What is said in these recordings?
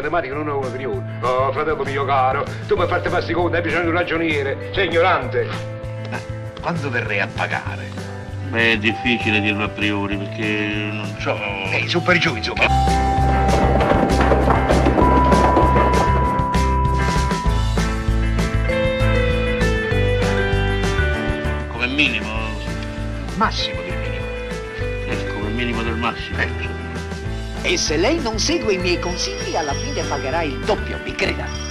matematica non è una prione. Oh, fratello mio caro, tu per farti passi conto hai bisogno di un ragioniere, sei ignorante. Ma eh, quando verrei a pagare? Beh, è difficile dirlo a priori perché non so. Ehi, su per giù, insomma. Come minimo. Massimo del minimo. Eh, come minimo del massimo. Eh. E se lei non segue i miei consigli, alla fine pagherà il doppio, mi creda.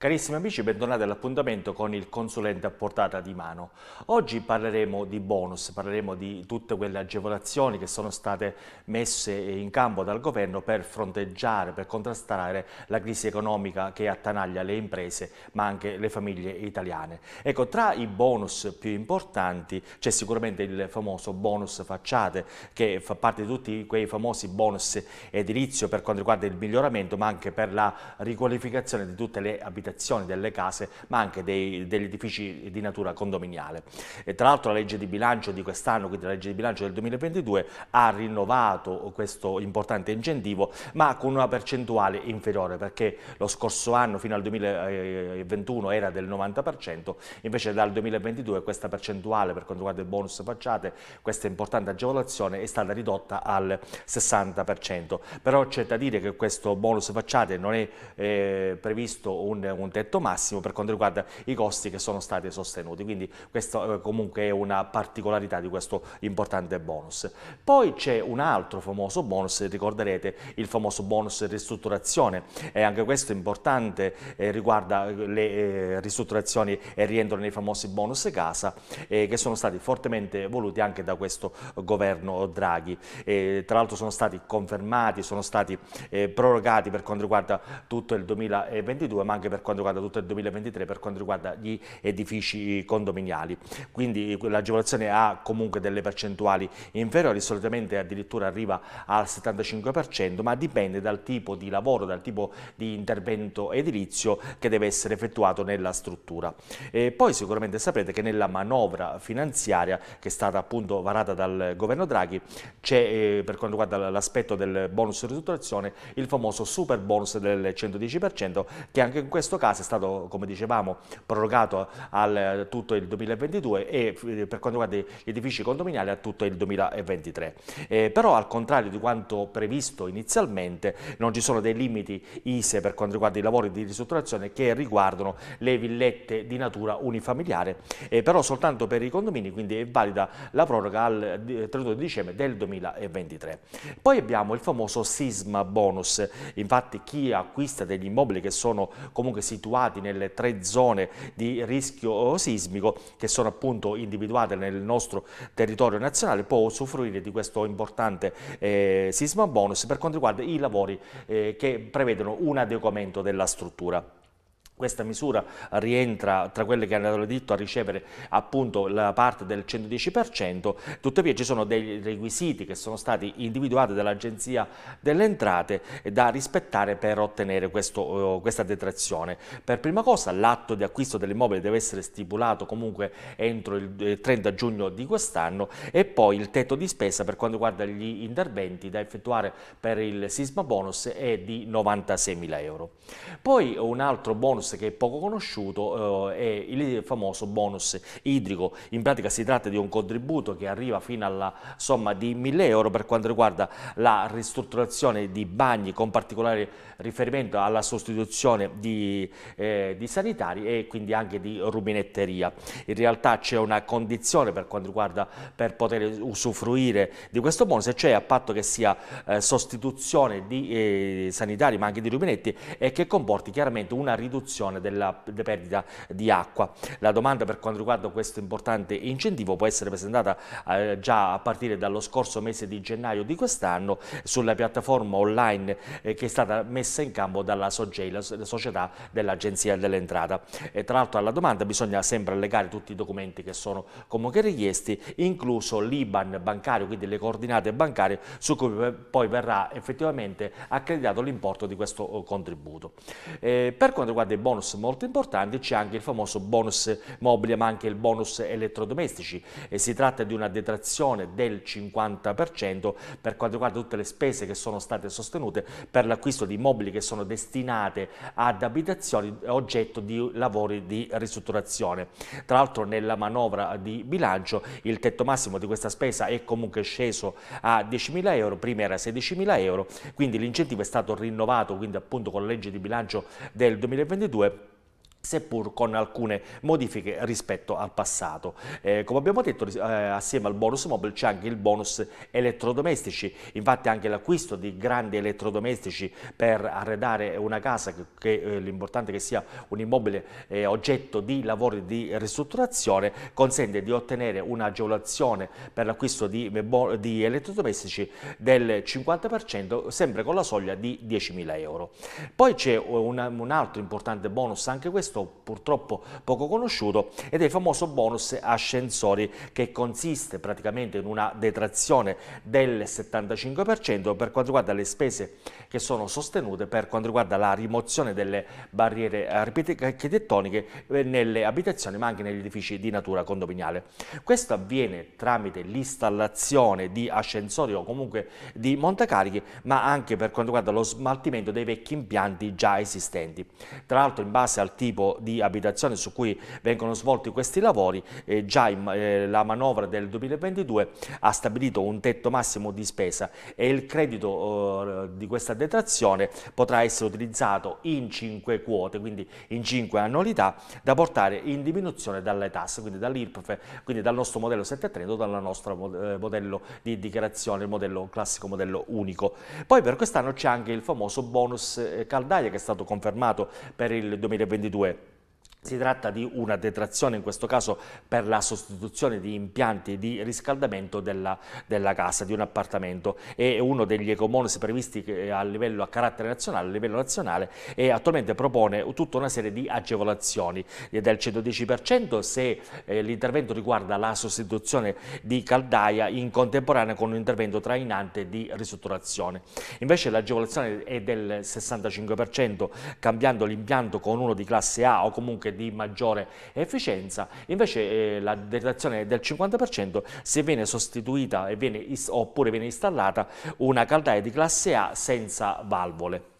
Carissimi amici, bentornati all'appuntamento con il consulente a portata di mano. Oggi parleremo di bonus, parleremo di tutte quelle agevolazioni che sono state messe in campo dal governo per fronteggiare, per contrastare la crisi economica che attanaglia le imprese ma anche le famiglie italiane. Ecco, tra i bonus più importanti c'è sicuramente il famoso bonus facciate che fa parte di tutti quei famosi bonus edilizio per quanto riguarda il miglioramento ma anche per la riqualificazione di tutte le abitazioni abitazioni, delle case, ma anche dei, degli edifici di natura condominiale. E tra l'altro la legge di bilancio di quest'anno, quindi la legge di bilancio del 2022, ha rinnovato questo importante incentivo, ma con una percentuale inferiore, perché lo scorso anno fino al 2021 era del 90%, invece dal 2022 questa percentuale per quanto riguarda il bonus facciate, questa importante agevolazione è stata ridotta al 60%. Però c'è da dire che questo bonus facciate non è eh, previsto un, un tetto massimo per quanto riguarda i costi che sono stati sostenuti, quindi questa eh, comunque è una particolarità di questo importante bonus. Poi c'è un altro famoso bonus, ricorderete il famoso bonus ristrutturazione, e anche questo è importante, eh, riguarda eh, le eh, ristrutturazioni e rientro nei famosi bonus casa eh, che sono stati fortemente voluti anche da questo governo Draghi. tra l'altro sono stati confermati, sono stati eh, prorogati per quanto riguarda tutto il 2022 ma anche per quanto riguarda tutto il 2023 per quanto riguarda gli edifici condominiali. Quindi l'agevolazione ha comunque delle percentuali inferiori, solitamente addirittura arriva al 75%, ma dipende dal tipo di lavoro, dal tipo di intervento edilizio che deve essere effettuato nella struttura. E poi sicuramente saprete che nella manovra finanziaria che è stata appunto varata dal governo Draghi c'è eh, per quanto riguarda l'aspetto del bonus di ristrutturazione il famoso super bonus del 110% che anche in questo questo caso è stato, come dicevamo, prorogato al tutto il 2022 e eh, per quanto riguarda gli edifici condominiali a tutto il 2023. Eh, però al contrario di quanto previsto inizialmente non ci sono dei limiti ISE per quanto riguarda i lavori di ristrutturazione che riguardano le villette di natura unifamiliare, eh, però soltanto per i condomini, quindi è valida la proroga al 31 eh, dicembre del 2023. Poi abbiamo il famoso sisma bonus, infatti chi acquista degli immobili che sono comunque situati nelle tre zone di rischio sismico che sono appunto individuate nel nostro territorio nazionale può usufruire di questo importante eh, sisma bonus per quanto riguarda i lavori eh, che prevedono un adeguamento della struttura. Questa misura rientra tra quelle che hanno diritto a ricevere appunto la parte del 110%, tuttavia ci sono dei requisiti che sono stati individuati dall'Agenzia delle Entrate da rispettare per ottenere questo, eh, questa detrazione. Per prima cosa l'atto di acquisto dell'immobile deve essere stipulato comunque entro il 30 eh, giugno di quest'anno e poi il tetto di spesa per quanto riguarda gli interventi da effettuare per il sisma bonus è di 96.000 euro. Poi un altro bonus bonus che è poco conosciuto eh, è il famoso bonus idrico. In pratica si tratta di un contributo che arriva fino alla somma di 1000 euro per quanto riguarda la ristrutturazione di bagni con particolare riferimento alla sostituzione di, eh, di sanitari e quindi anche di rubinetteria. In realtà c'è una condizione per quanto riguarda per poter usufruire di questo bonus, cioè a patto che sia eh, sostituzione di eh, sanitari ma anche di rubinetti e che comporti chiaramente una riduzione riduzione della perdita di acqua. La domanda per quanto riguarda questo importante incentivo può essere presentata eh, già a partire dallo scorso mese di gennaio di quest'anno sulla piattaforma online eh, che è stata messa in campo dalla SOGEI, la, la società dell'Agenzia dell'Entrata. tra l'altro alla domanda bisogna sempre allegare tutti i documenti che sono comunque richiesti, incluso l'IBAN bancario, quindi le coordinate bancarie su cui poi verrà effettivamente accreditato l'importo di questo oh, contributo. Eh, per quanto riguarda i bonus molto importanti, c'è anche il famoso bonus mobile ma anche il bonus elettrodomestici e si tratta di una detrazione del 50% per quanto riguarda tutte le spese che sono state sostenute per l'acquisto di mobili che sono destinate ad abitazioni oggetto di lavori di ristrutturazione. Tra l'altro nella manovra di bilancio il tetto massimo di questa spesa è comunque sceso a 10.000 euro, prima era 16.000 euro, quindi l'incentivo è stato rinnovato quindi appunto con la legge di bilancio del 2022 web seppur con alcune modifiche rispetto al passato. Eh, come abbiamo detto, eh, assieme al bonus mobile c'è anche il bonus elettrodomestici, infatti anche l'acquisto di grandi elettrodomestici per arredare una casa, che, che eh, l'importante che sia un immobile eh, oggetto di lavori di ristrutturazione, consente di ottenere un'agevolazione per l'acquisto di, di, elettrodomestici del 50%, sempre con la soglia di 10.000 euro. Poi c'è eh, un, un altro importante bonus, anche questo, questo purtroppo poco conosciuto, ed è il famoso bonus ascensori che consiste praticamente in una detrazione del 75% per quanto riguarda le spese che sono sostenute per quanto riguarda la rimozione delle barriere architettoniche eh, nelle abitazioni ma anche negli edifici di natura condominiale. Questo avviene tramite l'installazione di ascensori o comunque di montacarichi ma anche per quanto riguarda lo smaltimento dei vecchi impianti già esistenti. Tra l'altro in base al tipo tipo di abitazione su cui vengono svolti questi lavori, eh, già in, eh, la manovra del 2022 ha stabilito un tetto massimo di spesa e il credito eh, di questa detrazione potrà essere utilizzato in 5 quote, quindi in 5 annualità, da portare in diminuzione dalle tasse, quindi dall'IRPF, quindi dal nostro modello 730 o dal nostro modello di dichiarazione, il modello il classico modello unico. Poi per quest'anno c'è anche il famoso bonus eh, caldaia che è stato confermato per il 2022 si tratta di una detrazione in questo caso per la sostituzione di impianti di riscaldamento della, della casa, di un appartamento. È uno degli ecobonus previsti eh, a, livello, a carattere nazionale, a livello nazionale e attualmente propone tutta una serie di agevolazioni del 110% se eh, l'intervento riguarda la sostituzione di caldaia in contemporanea con un intervento trainante di ristrutturazione. Invece l'agevolazione è del 65% cambiando l'impianto con uno di classe A o comunque anche di maggiore efficienza, invece eh, la detrazione del 50% se viene sostituita viene, oppure viene installata una caldaia di classe A senza valvole.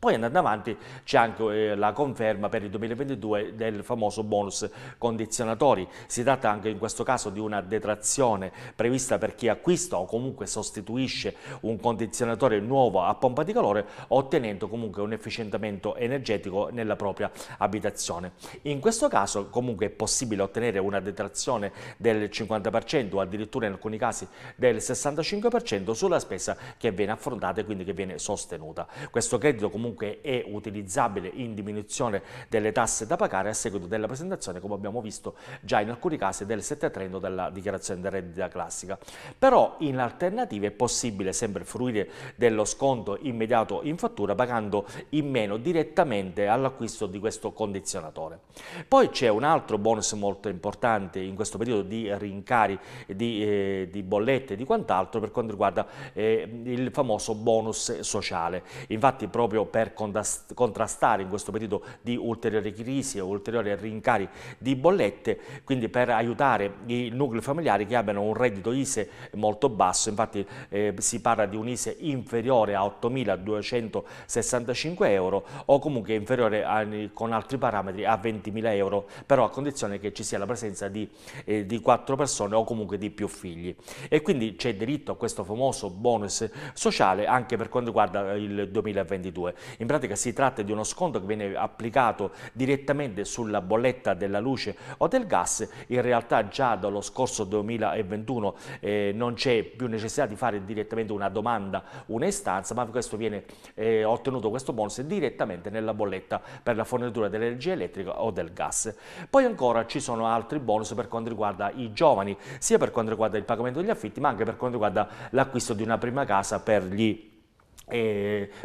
Poi andando avanti c'è anche eh, la conferma per il 2022 del famoso bonus condizionatori. Si tratta anche in questo caso di una detrazione prevista per chi acquista o comunque sostituisce un condizionatore nuovo a pompa di calore ottenendo comunque un efficientamento energetico nella propria abitazione. In questo caso comunque è possibile ottenere una detrazione del 50% o addirittura in alcuni casi del 65% sulla spesa che viene affrontata e quindi che viene sostenuta. Questo credito comunque comunque è utilizzabile in diminuzione delle tasse da pagare a seguito della presentazione, come abbiamo visto già in alcuni casi, del 730 della dichiarazione del reddito classica. Però in alternativa è possibile sempre fruire dello sconto immediato in fattura pagando in meno direttamente all'acquisto di questo condizionatore. Poi c'è un altro bonus molto importante in questo periodo di rincari di, eh, di bollette e di quant'altro per quanto riguarda eh, il famoso bonus sociale. Infatti proprio per per contrastare in questo periodo di ulteriori crisi o ulteriori rincari di bollette, quindi per aiutare i nuclei familiari che abbiano un reddito ISE molto basso, infatti eh, si parla di un ISE inferiore a 8.265 euro o comunque inferiore a, con altri parametri a 20.000 euro, però a condizione che ci sia la presenza di, eh, di 4 persone o comunque di più figli. E quindi c'è diritto a questo famoso bonus sociale anche per quanto riguarda il 2022. In pratica si tratta di uno sconto che viene applicato direttamente sulla bolletta della luce o del gas. In realtà già dallo scorso 2021 eh, non c'è più necessità di fare direttamente una domanda, un'istanza, ma questo viene eh, ottenuto questo bonus direttamente nella bolletta per la fornitura dell'energia elettrica o del gas. Poi ancora ci sono altri bonus per quanto riguarda i giovani, sia per quanto riguarda il pagamento degli affitti, ma anche per quanto riguarda l'acquisto di una prima casa per gli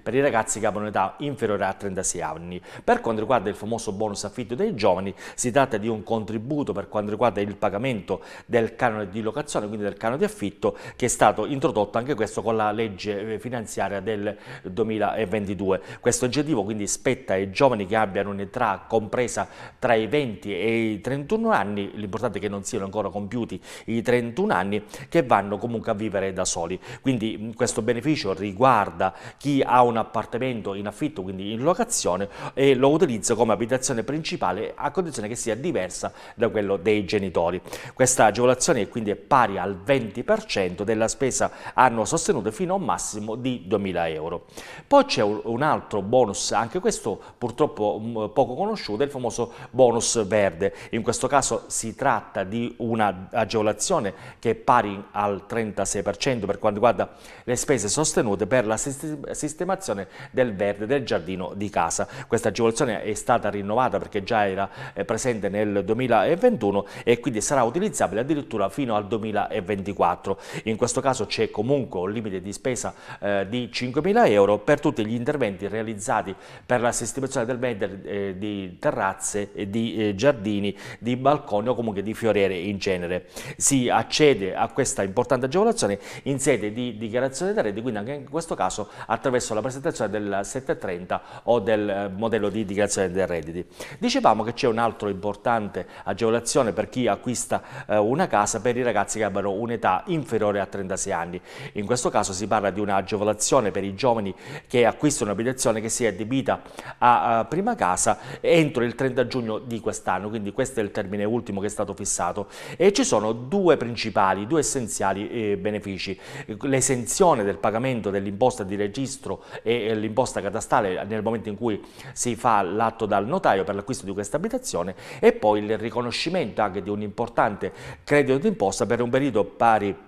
per i ragazzi che abbiano un'età inferiore a 36 anni. Per quanto riguarda il famoso bonus affitto dei giovani, si tratta di un contributo per quanto riguarda il pagamento del canone di locazione, quindi del canone di affitto, che è stato introdotto anche questo con la legge eh, finanziaria del 2022. Questo incentivo quindi spetta ai giovani che abbiano un'età compresa tra i 20 e i 31 anni, l'importante è che non siano ancora compiuti i 31 anni, che vanno comunque a vivere da soli. Quindi questo beneficio riguarda chi ha un appartamento in affitto, quindi in locazione, e lo utilizza come abitazione principale a condizione che sia diversa da quello dei genitori. Questa agevolazione quindi è pari al 20% della spesa annuo sostenuta fino a un massimo di 2.000 euro. Poi c'è un altro bonus, anche questo purtroppo mm, poco conosciuto, il famoso bonus verde. In questo caso si tratta di un'agevolazione che è pari al 36% per quanto riguarda le spese sostenute per l'assistenza sistemazione del verde del giardino di casa. Questa agevolazione è stata rinnovata perché già era eh, presente nel 2021 e quindi sarà utilizzabile addirittura fino al 2024. In questo caso c'è comunque un limite di spesa eh, di 5.000 euro per tutti gli interventi realizzati per la sistemazione del verde eh, di terrazze, di eh, giardini, di balconi o comunque di fioriere in genere. Si accede a questa importante agevolazione in sede di dichiarazione dei redditi, quindi anche in questo caso attraverso la presentazione del 730 o del eh, modello di dichiarazione dei redditi. Dicevamo che c'è un'altra importante agevolazione per chi acquista eh, una casa per i ragazzi che abbiano un'età inferiore a 36 anni. In questo caso si parla di un'agevolazione per i giovani che acquistano un'abitazione che si è adibita a prima casa entro il 30 giugno di quest'anno, quindi questo è il termine ultimo che è stato fissato e ci sono due principali, due essenziali eh, benefici, l'esenzione del pagamento dell'imposta di di registro e l'imposta catastale nel momento in cui si fa l'atto dal notaio per l'acquisto di questa abitazione e poi il riconoscimento anche di un importante credito d'imposta per un periodo pari a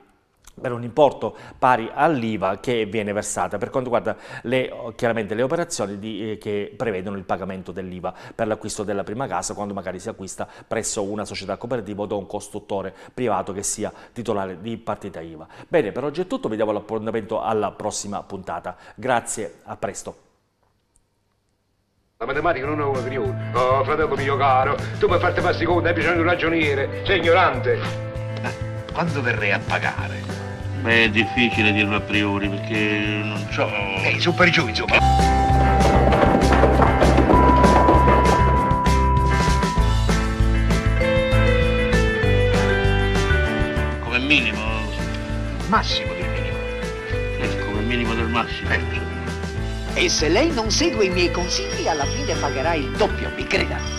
per un importo pari all'IVA che viene versata per quanto riguarda le, chiaramente le operazioni di, eh, che prevedono il pagamento dell'IVA per l'acquisto della prima casa quando magari si acquista presso una società cooperativa o da un costruttore privato che sia titolare di partita IVA. Bene, per oggi è tutto, vi diamo l'appuntamento alla prossima puntata. Grazie, a presto. La matematica non è una grione. Oh, fratello mio caro, tu per farti passi conto hai bisogno di un ragioniere, sei ignorante. quando verrai a pagare? Beh, è difficile dirlo a priori perché non so. Eh, su per giù, insomma. Come minimo. Massimo del minimo. Eh, come minimo del massimo. Eh. E se lei non segue i miei consigli, alla fine pagherà il doppio, mi creda.